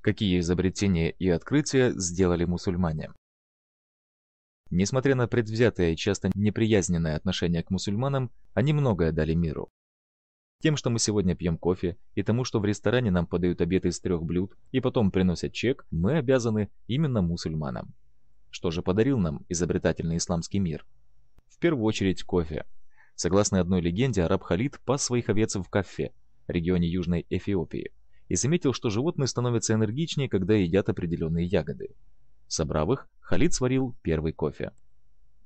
Какие изобретения и открытия сделали мусульмане? Несмотря на предвзятое и часто неприязненное отношение к мусульманам, они многое дали миру. Тем, что мы сегодня пьем кофе, и тому, что в ресторане нам подают обед из трех блюд и потом приносят чек, мы обязаны именно мусульманам. Что же подарил нам изобретательный исламский мир? В первую очередь кофе. Согласно одной легенде, араб Халид пас своих овец в Кафе, в регионе Южной Эфиопии, и заметил, что животные становятся энергичнее, когда едят определенные ягоды. Собрав их, Халид сварил первый кофе.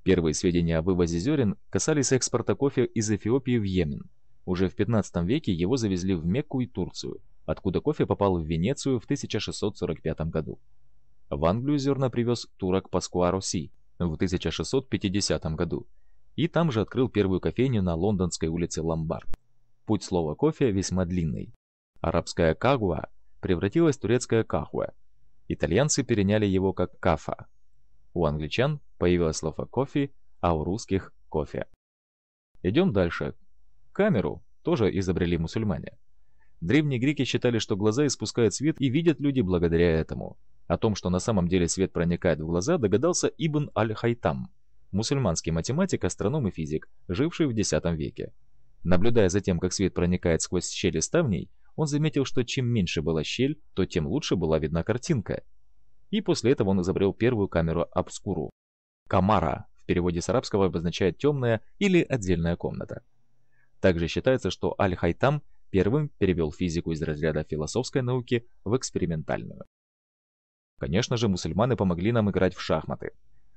Первые сведения о вывозе зерен касались экспорта кофе из Эфиопии в Йемен. Уже в 15 веке его завезли в Мекку и Турцию, откуда кофе попал в Венецию в 1645 году. В Англию зерна привез турок Паскуаро Си, в 1650 году, и там же открыл первую кофейню на лондонской улице Ломбард. Путь слова «кофе» весьма длинный. Арабская «кагуа» превратилась в турецкое «кахуа». Итальянцы переняли его как «кафа». У англичан появилось слово «кофе», а у русских – «кофе». Идем дальше. Камеру тоже изобрели мусульмане. Древние греки считали, что глаза испускают свет и видят люди благодаря этому. О том, что на самом деле свет проникает в глаза, догадался Ибн Аль-Хайтам, мусульманский математик, астроном и физик, живший в X веке. Наблюдая за тем, как свет проникает сквозь щели ставней, он заметил, что чем меньше была щель, то тем лучше была видна картинка. И после этого он изобрел первую камеру обскуру. Камара в переводе с арабского обозначает темная или отдельная комната. Также считается, что Аль-Хайтам первым перевел физику из разряда философской науки в экспериментальную. Конечно же, мусульманы помогли нам играть в шахматы.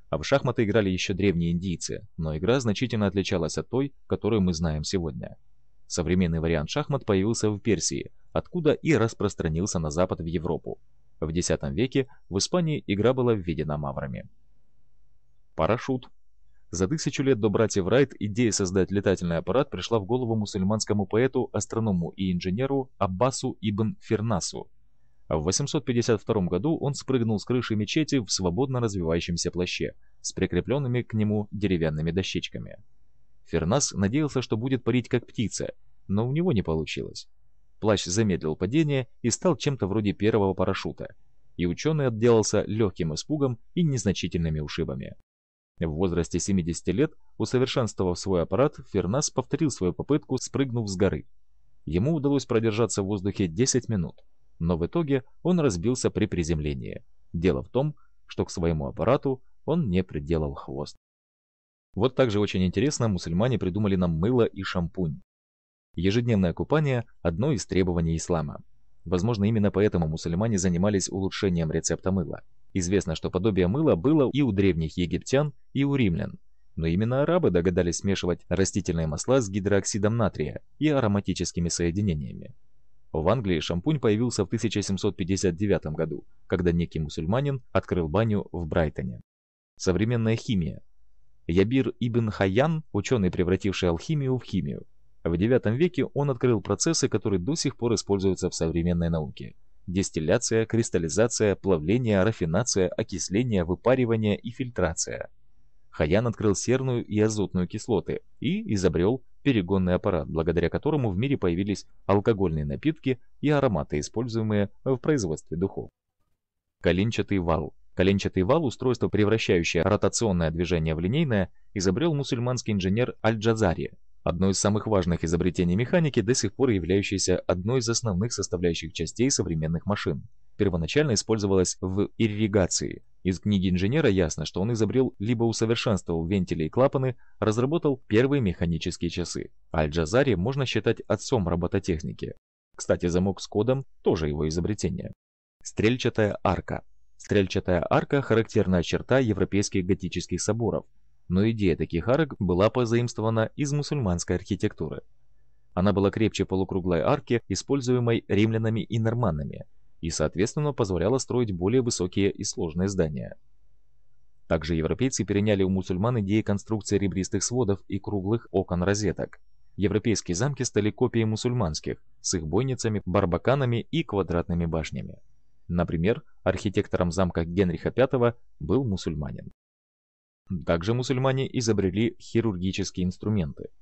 А в шахматы играли еще древние индийцы, но игра значительно отличалась от той, которую мы знаем сегодня. Современный вариант шахмат появился в Персии, откуда и распространился на запад в Европу. В X веке в Испании игра была введена маврами. Парашют. За тысячу лет до братьев Райт идея создать летательный аппарат пришла в голову мусульманскому поэту, астроному и инженеру Аббасу ибн Фернасу, а в 852 году он спрыгнул с крыши мечети в свободно развивающемся плаще с прикрепленными к нему деревянными дощечками. Фернас надеялся, что будет парить как птица, но у него не получилось. Плащ замедлил падение и стал чем-то вроде первого парашюта, и ученый отделался легким испугом и незначительными ушибами. В возрасте 70 лет, усовершенствовав свой аппарат, Фернас повторил свою попытку, спрыгнув с горы. Ему удалось продержаться в воздухе 10 минут, но в итоге он разбился при приземлении. Дело в том, что к своему аппарату он не приделал хвост. Вот также очень интересно мусульмане придумали нам мыло и шампунь. Ежедневное купание – одно из требований ислама. Возможно, именно поэтому мусульмане занимались улучшением рецепта мыла. Известно, что подобие мыла было и у древних египтян, и у римлян. Но именно арабы догадались смешивать растительные масла с гидроксидом натрия и ароматическими соединениями. В Англии шампунь появился в 1759 году, когда некий мусульманин открыл баню в Брайтоне. Современная химия. Ябир ибн Хайян, ученый, превративший алхимию в химию. В IX веке он открыл процессы, которые до сих пор используются в современной науке. Дистилляция, кристаллизация, плавление, рафинация, окисление, выпаривание и фильтрация – Хаян открыл серную и азотную кислоты и изобрел перегонный аппарат, благодаря которому в мире появились алкогольные напитки и ароматы, используемые в производстве духов. Коленчатый вал. Коленчатый вал, устройство, превращающее ротационное движение в линейное, изобрел мусульманский инженер Аль-Джазари, одно из самых важных изобретений механики, до сих пор являющееся одной из основных составляющих частей современных машин. Первоначально использовалось в ирригации, из книги инженера ясно, что он изобрел либо усовершенствовал вентили и клапаны, разработал первые механические часы. Аль-Джазари можно считать отцом робототехники. Кстати, замок с кодом тоже его изобретение. Стрельчатая арка. Стрельчатая арка – характерная черта европейских готических соборов, но идея таких арок была позаимствована из мусульманской архитектуры. Она была крепче полукруглой арки, используемой римлянами и норманами и, соответственно, позволяло строить более высокие и сложные здания. Также европейцы переняли у мусульман идеи конструкции ребристых сводов и круглых окон-розеток. Европейские замки стали копией мусульманских, с их бойницами, барбаканами и квадратными башнями. Например, архитектором замка Генриха V был мусульманин. Также мусульмане изобрели хирургические инструменты –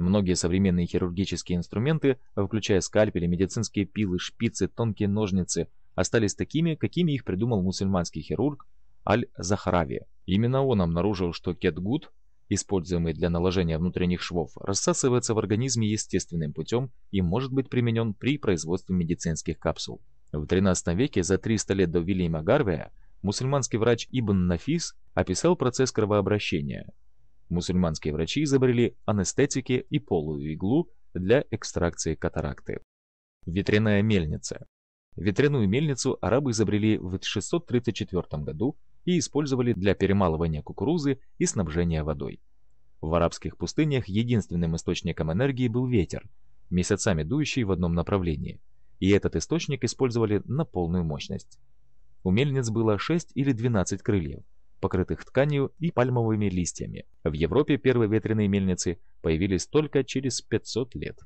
Многие современные хирургические инструменты, включая скальпели, медицинские пилы, шпицы, тонкие ножницы, остались такими, какими их придумал мусульманский хирург аль захарави Именно он обнаружил, что кетгут, используемый для наложения внутренних швов, рассасывается в организме естественным путем и может быть применен при производстве медицинских капсул. В 13 веке, за 300 лет до Вильяма Гарвея, мусульманский врач Ибн Нафис описал процесс кровообращения, Мусульманские врачи изобрели анестетики и полую иглу для экстракции катаракты. Ветряная мельница. Ветряную мельницу арабы изобрели в 634 году и использовали для перемалывания кукурузы и снабжения водой. В арабских пустынях единственным источником энергии был ветер, месяцами дующий в одном направлении, и этот источник использовали на полную мощность. У мельниц было 6 или 12 крыльев, покрытых тканью и пальмовыми листьями. В Европе первые ветряные мельницы появились только через 500 лет.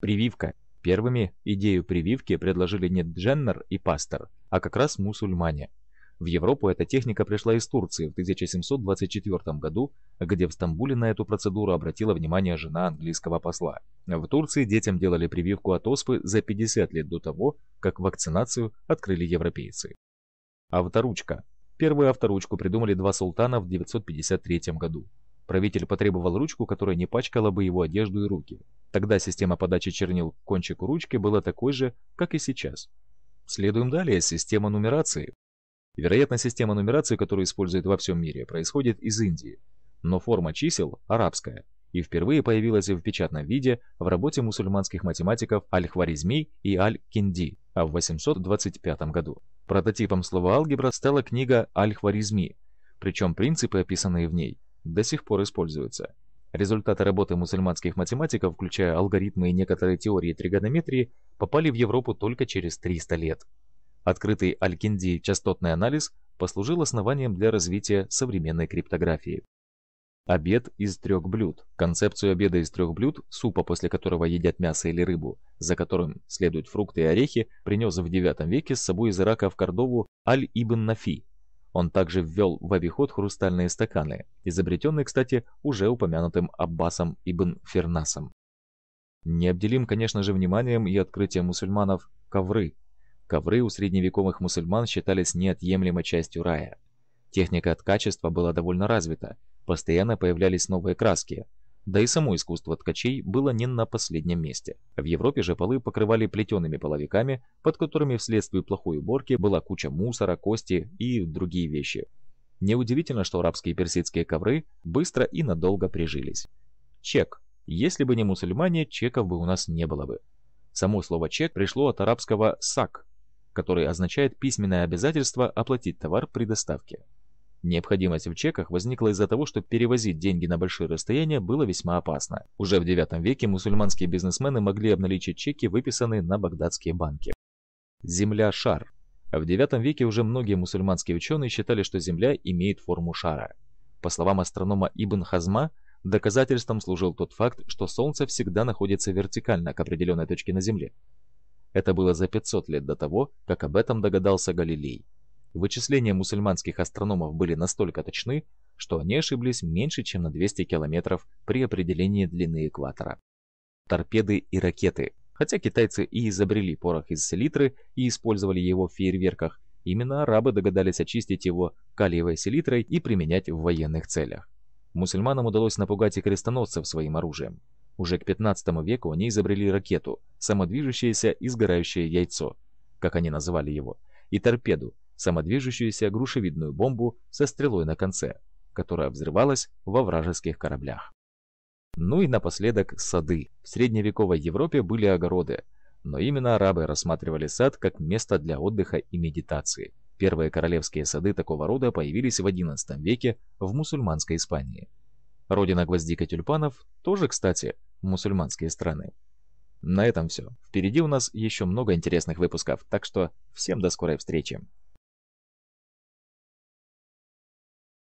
Прививка. Первыми идею прививки предложили не Дженнер и Пастер, а как раз мусульмане. В Европу эта техника пришла из Турции в 1724 году, где в Стамбуле на эту процедуру обратила внимание жена английского посла. В Турции детям делали прививку от оспы за 50 лет до того, как вакцинацию открыли европейцы. Авторучка Первую авторучку придумали два султана в 953 году. Правитель потребовал ручку, которая не пачкала бы его одежду и руки. Тогда система подачи чернил к кончику ручки была такой же, как и сейчас. Следуем далее, система нумерации. Вероятно, система нумерации, которую используют во всем мире, происходит из Индии. Но форма чисел арабская и впервые появилась в печатном виде в работе мусульманских математиков Аль-Хваризми и Аль-Кинди в 825 году. Прототипом слова алгебра стала книга «Аль-Хваризми», причем принципы, описанные в ней, до сих пор используются. Результаты работы мусульманских математиков, включая алгоритмы и некоторые теории тригонометрии, попали в Европу только через 300 лет. Открытый Аль-Кинди частотный анализ послужил основанием для развития современной криптографии. Обед из трех блюд. Концепцию обеда из трех блюд, супа, после которого едят мясо или рыбу, за которым следуют фрукты и орехи, принес в IX веке с собой из Ирака в Кордову Аль-Ибн Нафи. Он также ввел в обиход хрустальные стаканы, изобретенные, кстати, уже упомянутым Аббасом Ибн Фернасом. Не обделим, конечно же, вниманием и открытием мусульманов ковры. Ковры у средневековых мусульман считались неотъемлемой частью рая. Техника ткачества была довольно развита, постоянно появлялись новые краски, да и само искусство ткачей было не на последнем месте. В Европе же полы покрывали плетеными половиками, под которыми вследствие плохой уборки была куча мусора, кости и другие вещи. Неудивительно, что арабские и персидские ковры быстро и надолго прижились. Чек. Если бы не мусульмане, чеков бы у нас не было бы. Само слово «чек» пришло от арабского «сак», который означает письменное обязательство оплатить товар при доставке. Необходимость в чеках возникла из-за того, что перевозить деньги на большие расстояния было весьма опасно. Уже в IX веке мусульманские бизнесмены могли обналичить чеки, выписанные на багдадские банки. Земля-шар. В IX веке уже многие мусульманские ученые считали, что Земля имеет форму шара. По словам астронома Ибн Хазма, доказательством служил тот факт, что Солнце всегда находится вертикально к определенной точке на Земле. Это было за 500 лет до того, как об этом догадался Галилей. Вычисления мусульманских астрономов были настолько точны, что они ошиблись меньше, чем на 200 километров при определении длины экватора. Торпеды и ракеты. Хотя китайцы и изобрели порох из селитры и использовали его в фейерверках, именно арабы догадались очистить его калиевой селитрой и применять в военных целях. Мусульманам удалось напугать и крестоносцев своим оружием. Уже к 15 веку они изобрели ракету, самодвижущееся и сгорающее яйцо, как они называли его, и торпеду, самодвижущуюся грушевидную бомбу со стрелой на конце, которая взрывалась во вражеских кораблях. Ну и напоследок сады. В средневековой Европе были огороды, но именно арабы рассматривали сад как место для отдыха и медитации. Первые королевские сады такого рода появились в XI веке в мусульманской Испании. Родина гвоздика тюльпанов тоже, кстати, мусульманские страны. На этом все. Впереди у нас еще много интересных выпусков, так что всем до скорой встречи.